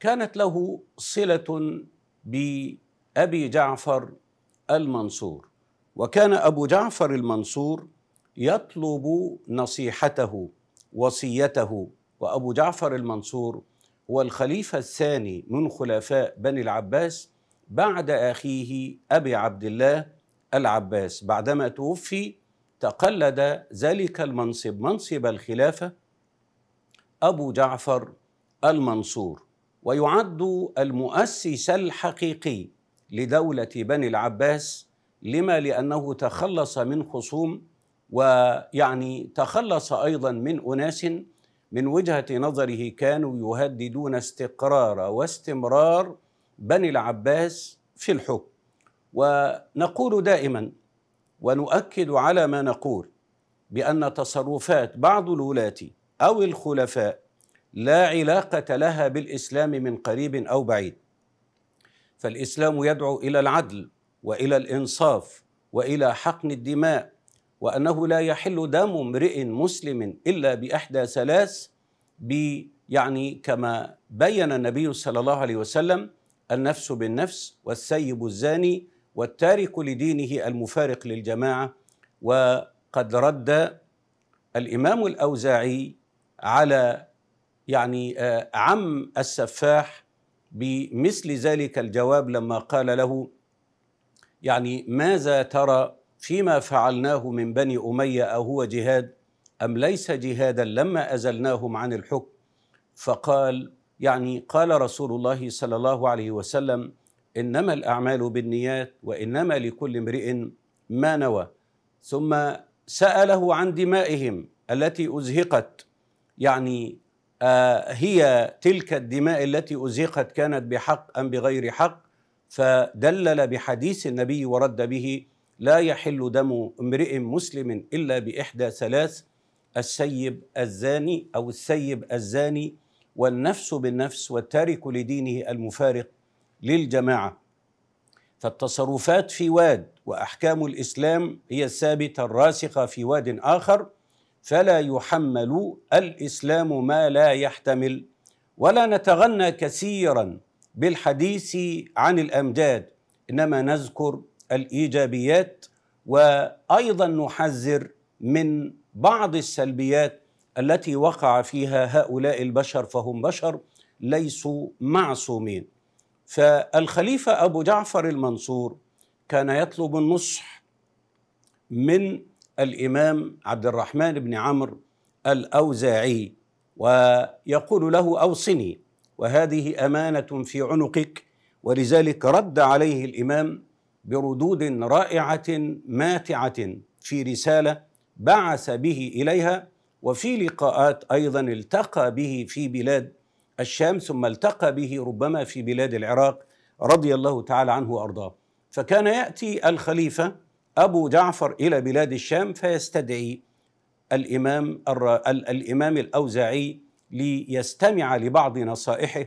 كانت له صله بابي جعفر المنصور وكان ابو جعفر المنصور يطلب نصيحته وصيته وابو جعفر المنصور هو الخليفه الثاني من خلفاء بني العباس بعد اخيه ابي عبد الله العباس بعدما توفي تقلد ذلك المنصب منصب الخلافه ابو جعفر المنصور ويعد المؤسس الحقيقي لدولة بني العباس لما لأنه تخلص من خصوم ويعني تخلص أيضا من أناس من وجهة نظره كانوا يهددون استقرار واستمرار بني العباس في الحكم ونقول دائما ونؤكد على ما نقول بأن تصرفات بعض الولاة أو الخلفاء لا علاقه لها بالاسلام من قريب او بعيد فالاسلام يدعو الى العدل والى الانصاف والى حقن الدماء وانه لا يحل دم امرئ مسلم الا باحدى ثلاث يعني كما بين النبي صلى الله عليه وسلم النفس بالنفس والسيب الزاني والتارك لدينه المفارق للجماعه وقد رد الامام الاوزاعي على يعني آه، عم السفاح بمثل ذلك الجواب لما قال له يعني ماذا ترى فيما فعلناه من بني أمية أهو جهاد أم ليس جهادا لما أزلناهم عن الحكم فقال يعني قال رسول الله صلى الله عليه وسلم إنما الأعمال بالنيات وإنما لكل امرئ ما نوى ثم سأله عن دمائهم التي أزهقت يعني آه، هي تلك الدماء التي أزيقت كانت بحق أم بغير حق فدلل بحديث النبي ورد به لا يحل دم امرئ مسلم إلا بإحدى ثلاث السيب الزاني أو السيب الزاني والنفس بالنفس والتارك لدينه المفارق للجماعة فالتصرفات في واد وأحكام الإسلام هي الثابتة الراسخة في واد آخر فلا يحمل الاسلام ما لا يحتمل ولا نتغنى كثيرا بالحديث عن الامجاد انما نذكر الايجابيات وايضا نحذر من بعض السلبيات التي وقع فيها هؤلاء البشر فهم بشر ليسوا معصومين فالخليفه ابو جعفر المنصور كان يطلب النصح من الإمام عبد الرحمن بن عمرو الأوزاعي ويقول له أوصني وهذه أمانة في عنقك ولذلك رد عليه الإمام بردود رائعة ماتعة في رسالة بعث به إليها وفي لقاءات أيضا التقى به في بلاد الشام ثم التقى به ربما في بلاد العراق رضي الله تعالى عنه وأرضاه فكان يأتي الخليفة أبو جعفر إلى بلاد الشام فيستدعي الإمام الإمام الأوزاعي ليستمع لبعض نصائحه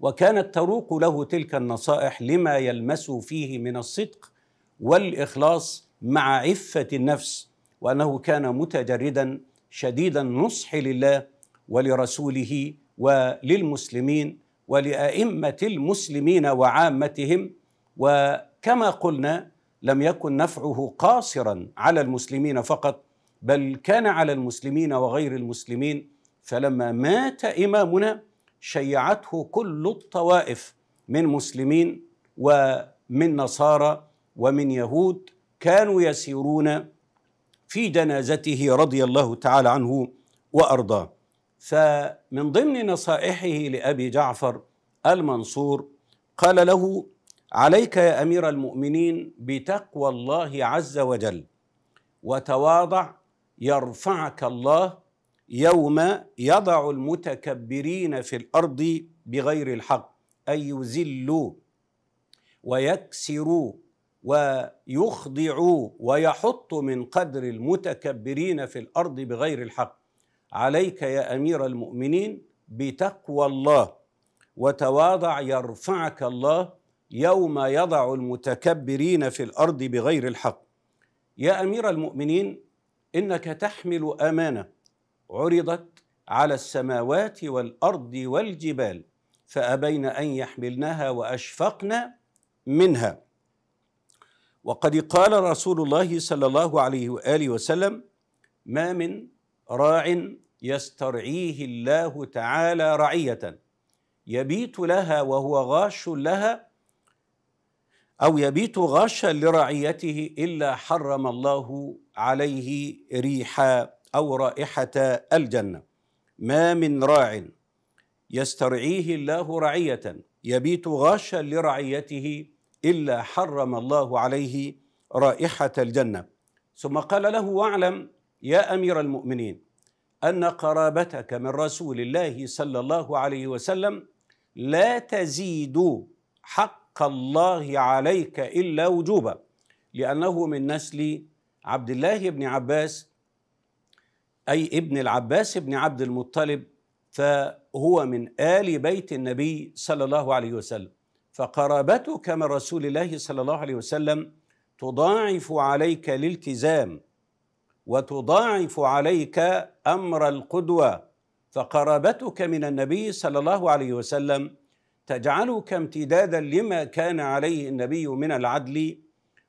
وكانت تروق له تلك النصائح لما يلمس فيه من الصدق والإخلاص مع عفة النفس وأنه كان متجردا شديد النصح لله ولرسوله وللمسلمين ولأئمة المسلمين وعامتهم وكما قلنا لم يكن نفعه قاصرا على المسلمين فقط بل كان على المسلمين وغير المسلمين فلما مات امامنا شيعته كل الطوائف من مسلمين ومن نصارى ومن يهود كانوا يسيرون في جنازته رضي الله تعالى عنه وارضاه فمن ضمن نصائحه لابي جعفر المنصور قال له عليك يا امير المؤمنين بتقوى الله عز وجل وتواضع يرفعك الله يوم يضع المتكبرين في الارض بغير الحق اي يذلوا ويكسروا ويخضعوا ويحط من قدر المتكبرين في الارض بغير الحق عليك يا امير المؤمنين بتقوى الله وتواضع يرفعك الله يوم يضع المتكبرين في الارض بغير الحق يا امير المؤمنين انك تحمل امانه عرضت على السماوات والارض والجبال فابين ان يحملنها واشفقن منها وقد قال رسول الله صلى الله عليه واله وسلم ما من راع يسترعيه الله تعالى رعيه يبيت لها وهو غاش لها أو يبيت غاشا لرعيته إلا حرم الله عليه ريحا أو رائحة الجنة ما من راع يسترعيه الله رعية يبيت غاشا لرعيته إلا حرم الله عليه رائحة الجنة ثم قال له واعلم يا أمير المؤمنين أن قرابتك من رسول الله صلى الله عليه وسلم لا تزيد حق حق الله عليك إلا وجوبا لأنه من نسل عبد الله بن عباس أي ابن العباس بن عبد المطلب فهو من آل بيت النبي صلى الله عليه وسلم فقرابتك من رسول الله صلى الله عليه وسلم تضاعف عليك الالتزام وتضاعف عليك أمر القدوة فقرابتك من النبي صلى الله عليه وسلم تجعلك امتدادا لما كان عليه النبي من العدل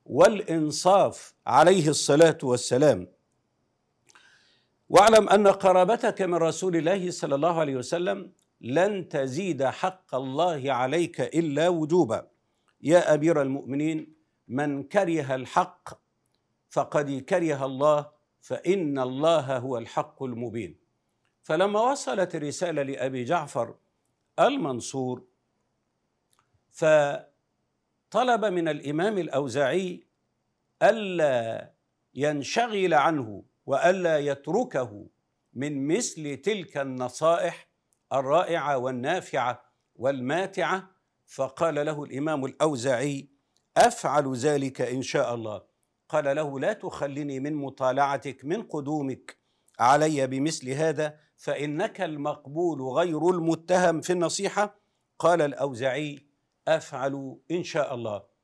والانصاف عليه الصلاه والسلام واعلم ان قرابتك من رسول الله صلى الله عليه وسلم لن تزيد حق الله عليك الا وجوبا يا امير المؤمنين من كره الحق فقد كره الله فان الله هو الحق المبين فلما وصلت الرساله لابي جعفر المنصور فطلب من الامام الاوزاعي الا ينشغل عنه والا يتركه من مثل تلك النصائح الرائعه والنافعه والماتعه فقال له الامام الاوزاعي افعل ذلك ان شاء الله قال له لا تخلني من مطالعتك من قدومك علي بمثل هذا فانك المقبول غير المتهم في النصيحه قال الاوزعي افعل ان شاء الله